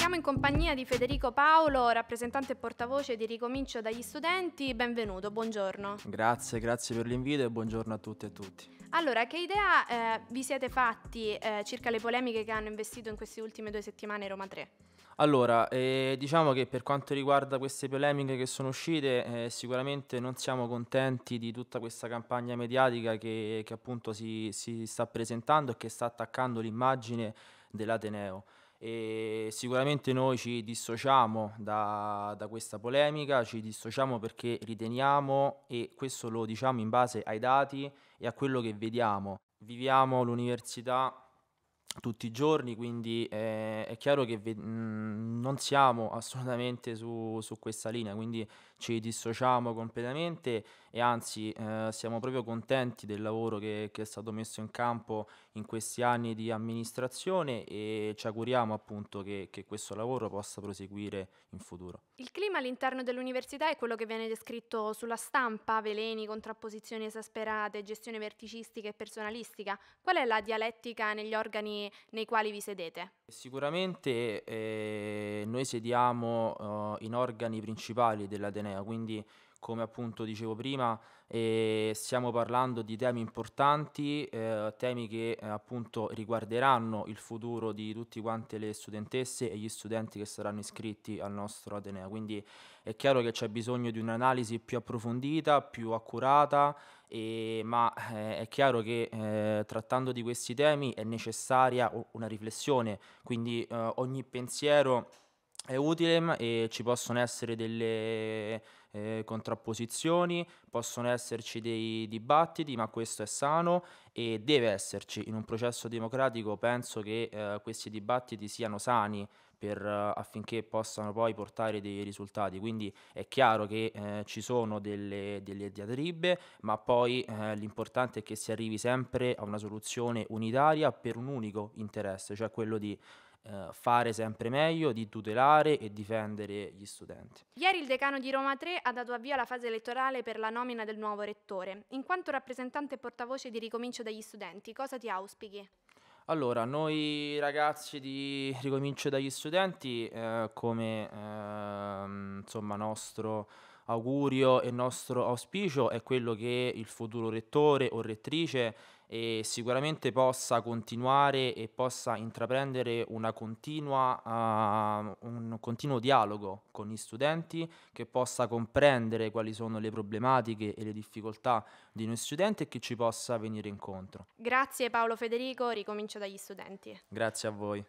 Siamo in compagnia di Federico Paolo, rappresentante e portavoce di Ricomincio dagli studenti. Benvenuto, buongiorno. Grazie, grazie per l'invito e buongiorno a tutti e a tutti. Allora, che idea eh, vi siete fatti eh, circa le polemiche che hanno investito in queste ultime due settimane Roma 3? Allora, eh, diciamo che per quanto riguarda queste polemiche che sono uscite, eh, sicuramente non siamo contenti di tutta questa campagna mediatica che, che appunto si, si sta presentando e che sta attaccando l'immagine dell'Ateneo e sicuramente noi ci dissociamo da, da, questa polemica, ci dissociamo perché riteniamo, e questo lo diciamo in base ai dati e a quello che vediamo, viviamo l'università tutti i giorni, quindi eh, è chiaro che ve- mm, non siamo assolutamente su, su questa linea, quindi ci dissociamo completamente e anzi eh, siamo proprio contenti del lavoro che, che, è stato messo in campo in questi anni di amministrazione e ci auguriamo appunto che, che questo lavoro possa proseguire in futuro. Il clima all'interno dell'università è quello che viene descritto sulla stampa, veleni, contrapposizioni esasperate, gestione verticistica e personalistica. Qual è la dialettica negli organi nei quali vi sedete? Sicuramente eh, noi sediamo eh, in organi principali dell'Ateneo Ateneo, quindi come appunto dicevo prima eh, stiamo parlando di temi importanti, eh, temi che eh, appunto riguarderanno il futuro di tutte quante le studentesse e gli studenti che saranno iscritti al nostro Ateneo, quindi è chiaro che c'è bisogno di un'analisi più approfondita, più accurata, e, ma eh, è chiaro che eh, trattando di questi temi è necessaria una riflessione, quindi eh, ogni pensiero è utile e ci possono essere delle eh, contrapposizioni, possono esserci dei dibattiti, ma questo è sano e deve esserci. In un processo democratico penso che eh, questi dibattiti siano sani, per, affinché possano poi portare dei risultati. Quindi è chiaro che eh, ci sono delle, delle, diatribe, ma poi eh, l'importante è che si arrivi sempre a una soluzione unitaria per un unico interesse, cioè quello di eh, fare sempre meglio, di tutelare e difendere gli studenti. Ieri il decano di Roma 3 ha dato avvio alla fase elettorale per la nomina del nuovo rettore. In quanto rappresentante e portavoce di Ricomincio degli studenti, cosa ti auspichi? Allora, noi ragazzi di Ricomincio dagli studenti, eh, come ehm, insomma nostro augurio e nostro auspicio è quello che il futuro rettore o rettrice e sicuramente possa continuare e possa intraprendere continua, uh, un continuo dialogo con gli studenti, che possa comprendere quali sono le problematiche e le difficoltà di noi studenti e che ci possa venire incontro. Grazie Paolo Federico, ricomincio dagli studenti. Grazie a voi.